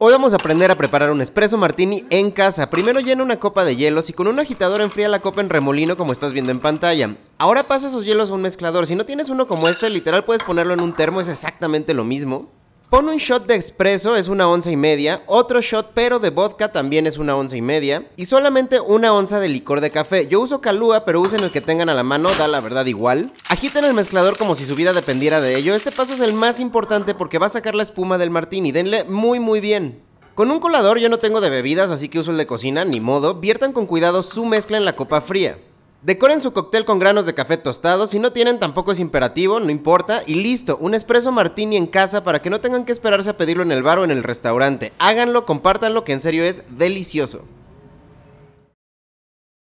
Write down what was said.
Hoy vamos a aprender a preparar un espresso martini en casa. Primero llena una copa de hielos y con un agitador enfría la copa en remolino como estás viendo en pantalla. Ahora pasa esos hielos a un mezclador. Si no tienes uno como este, literal puedes ponerlo en un termo, es exactamente lo mismo. Pon un shot de expreso, es una onza y media, otro shot pero de vodka también es una onza y media, y solamente una onza de licor de café. Yo uso calúa, pero usen el que tengan a la mano, da la verdad igual. Agiten el mezclador como si su vida dependiera de ello. Este paso es el más importante porque va a sacar la espuma del martini, denle muy muy bien. Con un colador yo no tengo de bebidas, así que uso el de cocina, ni modo. Viertan con cuidado su mezcla en la copa fría. Decoren su cóctel con granos de café tostado, si no tienen tampoco es imperativo, no importa, y listo, un espresso martini en casa para que no tengan que esperarse a pedirlo en el bar o en el restaurante. Háganlo, compártanlo, que en serio es delicioso.